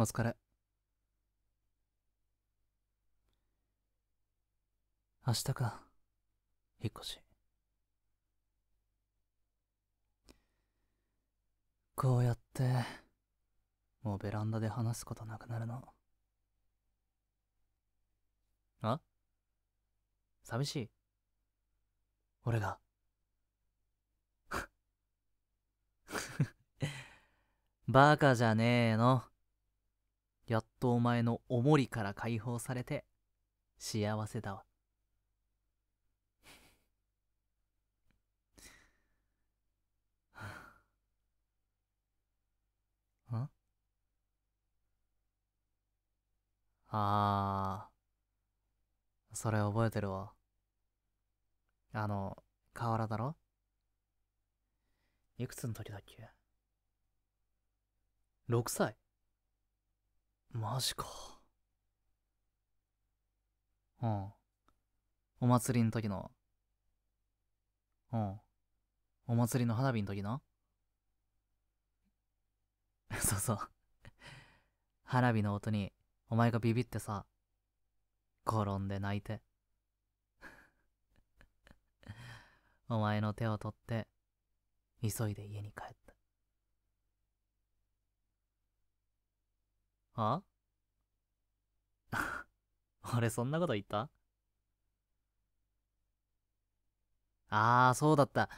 お疲れ。明日か。引っ越し。こうやって、もうベランダで話すことなくなるの。あ寂しい俺が。バカじゃねえの。やっとお前のおもりから解放されて幸せだわ ああそれ覚えてるわあの河原だろいくつの時だっけ6歳マジか。うん。お祭りの時の。うん。お祭りの花火の時な。そうそう。花火の音に、お前がビビってさ、転んで泣いて。お前の手を取って、急いで家に帰った。は 俺そんなこと言ったああ、そうだった。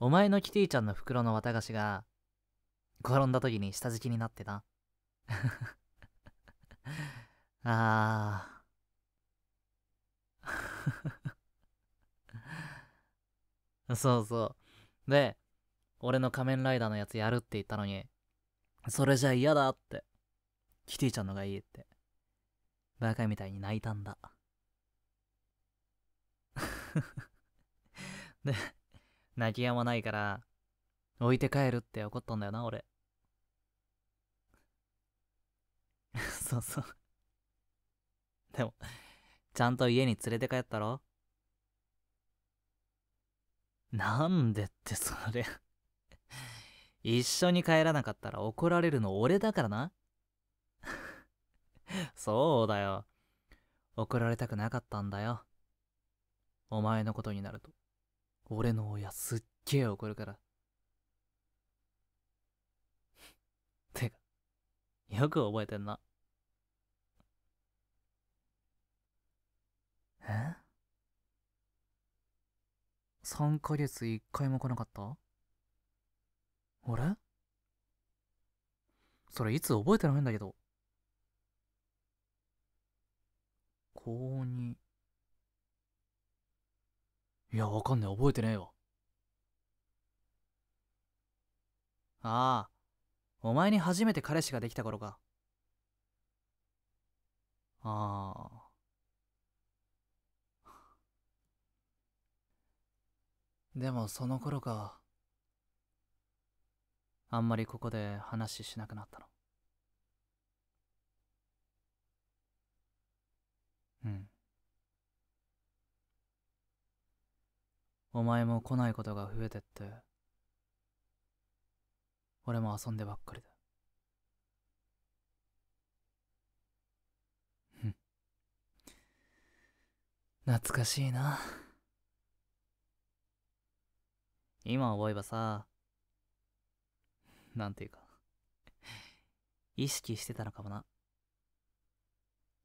お前のキティちゃんの袋の綿菓子が、転んだ時に下敷きになってな。ああ。そうそう。で、俺の仮面ライダーのやつやるって言ったのに、それじゃ嫌だって。キティちゃんのがいいって。バカみたいに泣いたんだ。で、泣き止まないから、置いて帰るって怒ったんだよな、俺。そうそう。でも、ちゃんと家に連れて帰ったろなんでってそれ一緒に帰らなかったら怒られるの俺だからな。そうだよ。怒られたくなかったんだよ。お前のことになると、俺の親すっげえ怒るから。てか、よく覚えてんな。え ?3 ヶ月1回も来なかったあれそれいつ覚えてないんだけど。高いやわかんない覚えてねえわああお前に初めて彼氏ができた頃かああでもその頃かあんまりここで話ししなくなったのお前も来ないことが増えてって、俺も遊んでばっかりだ。懐かしいな。今思えばさ、なんていうか、意識してたのかもな。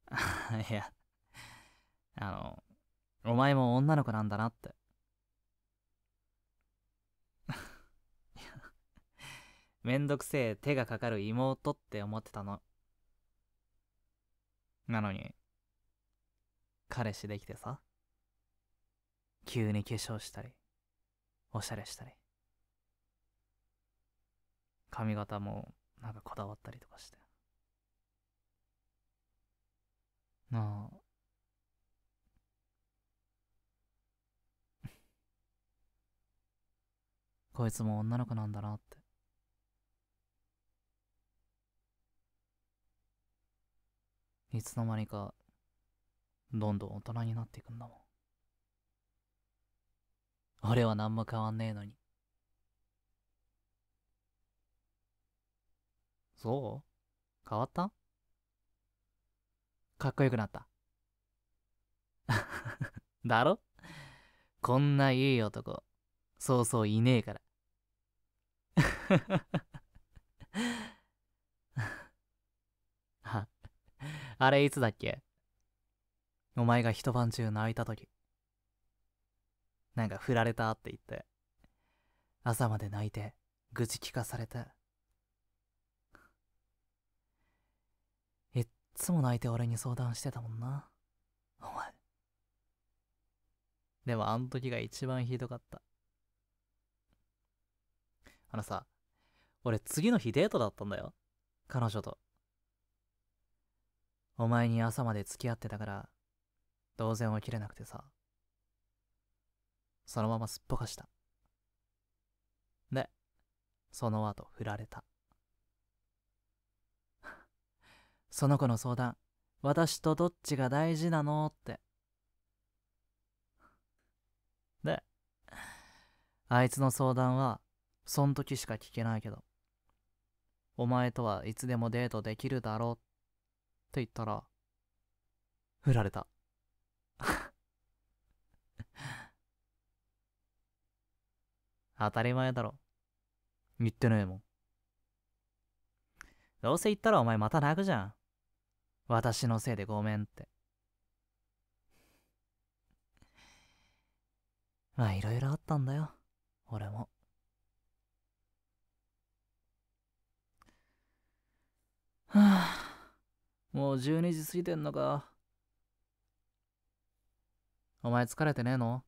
いや、あの、お前も女の子なんだなって。めんどくせえ手がかかる妹って思ってたの。なのに、彼氏できてさ、急に化粧したり、おしゃれしたり、髪型もなんかこだわったりとかして。なあ、こいつも女の子なんだなって。いつの間にか、どんどん大人になっていくんだもん。俺は何も変わんねえのに。そう変わったかっこよくなった。だろこんないい男、そうそういねえから。あれいつだっけお前が一晩中泣いた時。なんか振られたって言って。朝まで泣いて、愚痴聞かされて。いっつも泣いて俺に相談してたもんな。お前。でもあの時が一番ひどかった。あのさ、俺次の日デートだったんだよ。彼女と。お前に朝まで付き合ってたから、当然起きれなくてさ。そのまますっぽかした。で、その後振られた。その子の相談、私とどっちが大事なのって。で、あいつの相談は、そん時しか聞けないけど、お前とはいつでもデートできるだろうって。言ったら、振られた。当たり前だろ。言ってねえもん。どうせ言ったらお前また泣くじゃん。私のせいでごめんって。まあいろいろあったんだよ。俺も。はあ。もう12時過ぎてんのか。お前疲れてねえの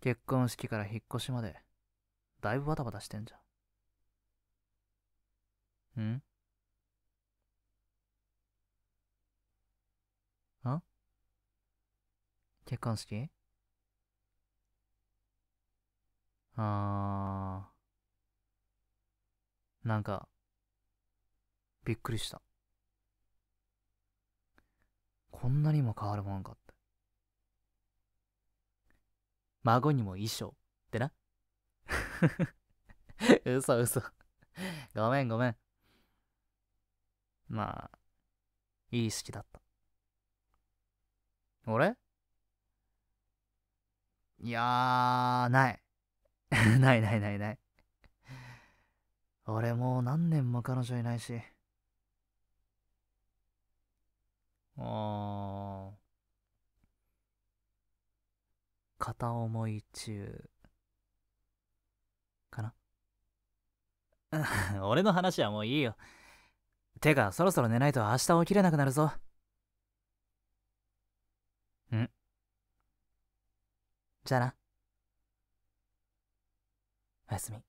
結婚式から引っ越しまで、だいぶバタバタしてんじゃん。んあ結婚式あー。なんか、びっくりした。こんなにも変わるもんかって。孫にも衣装ってな。嘘嘘。ごめんごめん。まあ、いい式だった。俺いやー、ない。ないないないない。俺もう何年も彼女いないし。ああ片思い中かな 俺の話はもういいよてかそろそろ寝ないと明日起きれなくなるぞんじゃあなおやすみ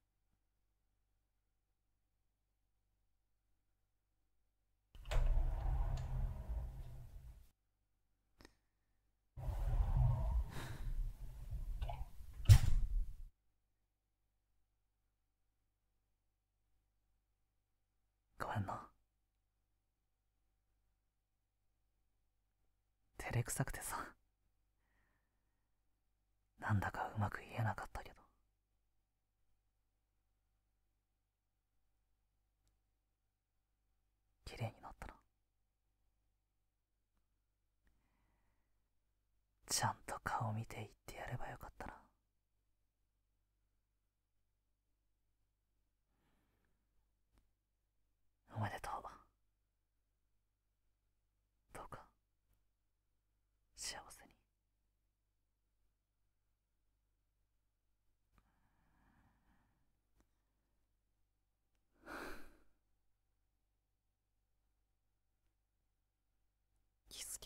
あの照れくさくてさなんだかうまく言えなかったけど綺麗になったなちゃんと顔見て言ってやればよかったなでとどうか幸せに気づ